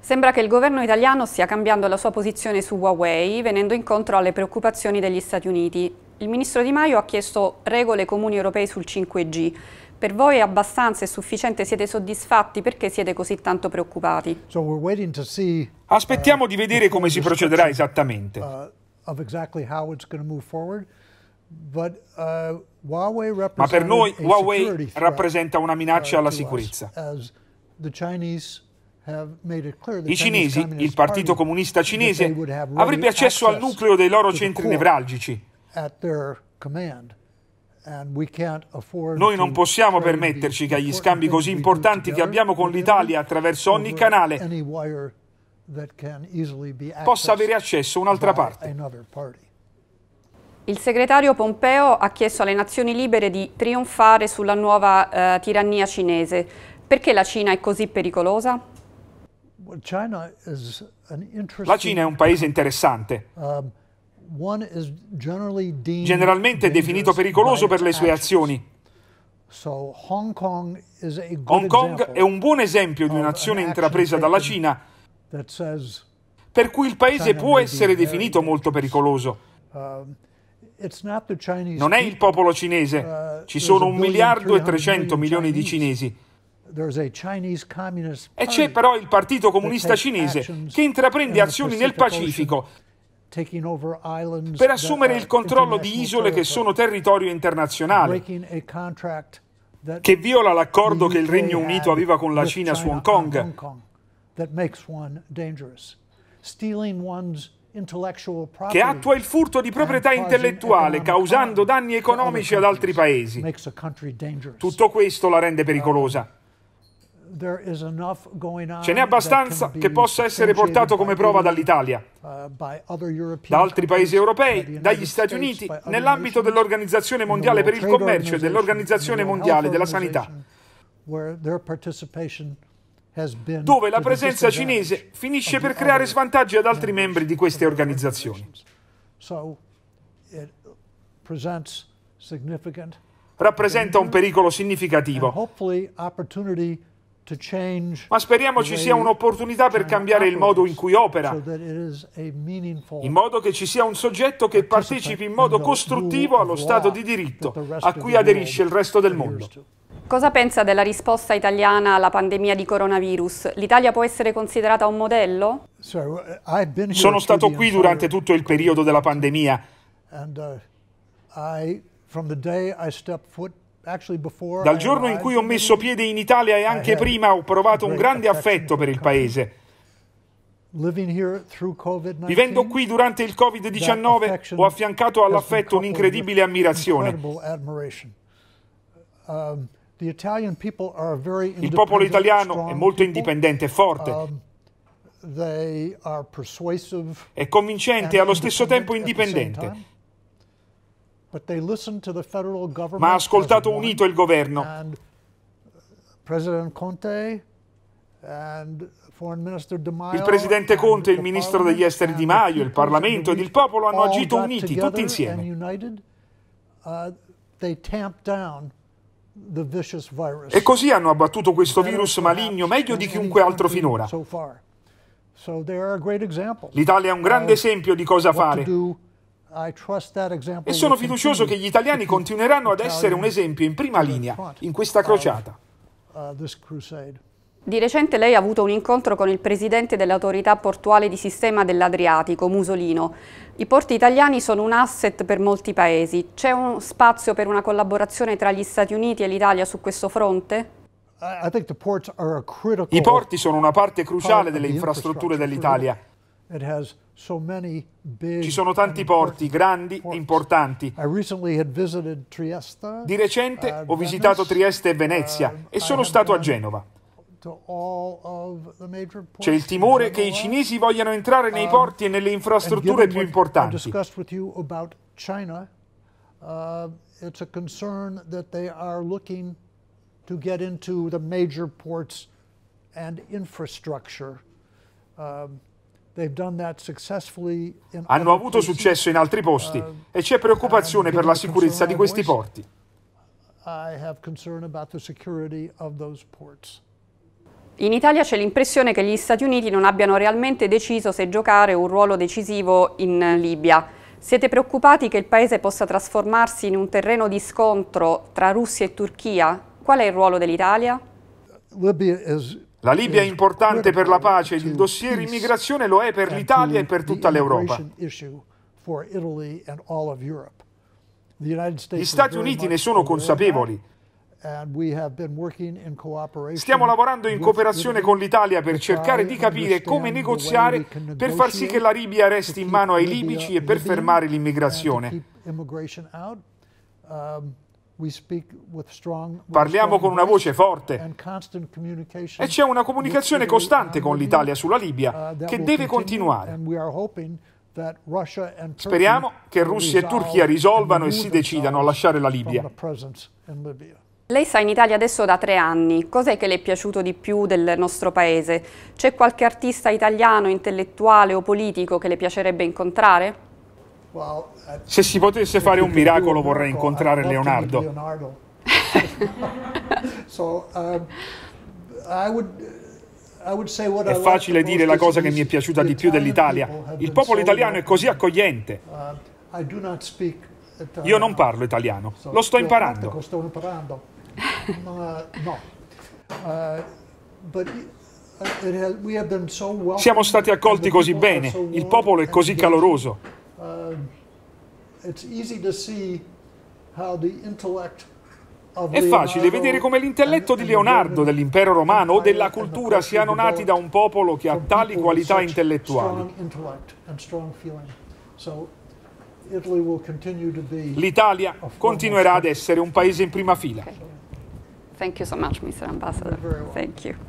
Sembra che il governo italiano stia cambiando la sua posizione su Huawei, venendo incontro alle preoccupazioni degli Stati Uniti. Il ministro Di Maio ha chiesto regole comuni europee sul 5G. Per voi è abbastanza e sufficiente? Siete soddisfatti? Perché siete così tanto preoccupati? Uh, Aspettiamo di vedere come si procederà esattamente. Uh, uh, Ma per noi Huawei rappresenta una minaccia alla sicurezza. I cinesi, il Partito Comunista Cinese, avrebbe accesso al nucleo dei loro centri nevralgici. Noi non possiamo permetterci che agli scambi così importanti che abbiamo con l'Italia attraverso ogni canale possa avere accesso un'altra parte. Il segretario Pompeo ha chiesto alle Nazioni Libere di trionfare sulla nuova eh, tirannia cinese. Perché la Cina è così pericolosa? La Cina è un paese interessante. Um, Generalmente definito pericoloso per le sue azioni. Hong Kong è un buon esempio di un'azione intrapresa dalla Cina per cui il paese può essere definito molto pericoloso. Um, non è il popolo cinese, uh, ci sono un miliardo e trecento milioni di cinesi. E c'è però il Partito Comunista Cinese che intraprende azioni nel Pacifico per assumere il controllo di isole che sono territorio internazionale, che viola l'accordo che il Regno Unito aveva con la Cina su Hong Kong, che attua il furto di proprietà intellettuale causando danni economici ad altri paesi. Tutto questo la rende pericolosa. Ce n'è abbastanza che possa essere portato come prova dall'Italia, uh, da altri paesi europei, dagli Stati Uniti, nell'ambito dell'Organizzazione Mondiale per il Commercio e dell'Organizzazione Mondiale della Sanità, dove la presenza cinese finisce per creare svantaggi ad altri membri di queste organizzazioni. Rappresenta un pericolo significativo ma speriamo ci sia un'opportunità per cambiare il modo in cui opera, in modo che ci sia un soggetto che partecipi in modo costruttivo allo Stato di diritto a cui aderisce il resto del mondo. Cosa pensa della risposta italiana alla pandemia di coronavirus? L'Italia può essere considerata un modello? Sono stato qui durante tutto il periodo della pandemia. Uh, dal giorno in cui ho messo piede in Italia e anche prima ho provato un grande affetto per il paese. Vivendo qui durante il Covid-19 ho affiancato all'affetto un'incredibile ammirazione. Um, il popolo italiano è molto indipendente e forte. Um, è convincente e allo stesso tempo indipendente ma ha ascoltato unito il governo. Il presidente Conte, il ministro degli esteri Di Maio, il Parlamento ed il popolo hanno agito uniti, tutti insieme. Uh, e così hanno abbattuto questo virus maligno meglio di chiunque altro finora. L'Italia è un grande esempio di cosa fare. E sono fiducioso che gli italiani continueranno ad essere un esempio in prima linea in questa crociata. Uh, di recente lei ha avuto un incontro con il presidente dell'autorità portuale di sistema dell'Adriatico, Musolino. I porti italiani sono un asset per molti paesi. C'è un spazio per una collaborazione tra gli Stati Uniti e l'Italia su questo fronte? I porti sono una parte cruciale delle infrastrutture dell'Italia. Ci sono tanti porti grandi e importanti. Di recente uh, ho visitato Trieste e uh, Venezia e sono stato a Genova. C'è il timore che i cinesi vogliano entrare nei um, porti e nelle infrastrutture più importanti. Uh, it's a concern that they are looking to get into the major ports and infrastructure. Um, hanno avuto successo in altri posti uh, e c'è preoccupazione per la sicurezza di questi porti. In Italia c'è l'impressione che gli Stati Uniti non abbiano realmente deciso se giocare un ruolo decisivo in Libia. Siete preoccupati che il paese possa trasformarsi in un terreno di scontro tra Russia e Turchia? Qual è il ruolo dell'Italia? Libia è... is la Libia è importante per la pace ed il dossier immigrazione lo è per l'Italia e per tutta l'Europa. Gli Stati Uniti ne sono consapevoli. Stiamo lavorando in cooperazione con l'Italia per cercare di capire come negoziare per far sì che la Libia resti in mano ai libici e per fermare l'immigrazione. Parliamo con una voce forte e c'è una comunicazione costante con l'Italia sulla uh, Libia che deve continuare. Speriamo che Russia e Turchia risolvano e si decidano a lasciare la Libia. Lei sta in Italia adesso da tre anni, cos'è che le è piaciuto di più del nostro paese? C'è qualche artista italiano, intellettuale o politico che le piacerebbe incontrare? Se si potesse fare un miracolo vorrei incontrare Leonardo. Um, è facile dire la cosa che mi è piaciuta di più dell'Italia. Il popolo italiano è così accogliente. Uh, Io non parlo italiano, lo sto imparando. Siamo stati accolti così bene, il popolo è così caloroso it's easy to see how the intellect è facile vedere come l'intelletto di Leonardo, dell'impero romano o della cultura siano nati da un popolo che ha tali qualità intellettuali. L'Italia continuerà ad essere un paese in prima fila. Thank you so much, Mr. Ambassador. Thank you.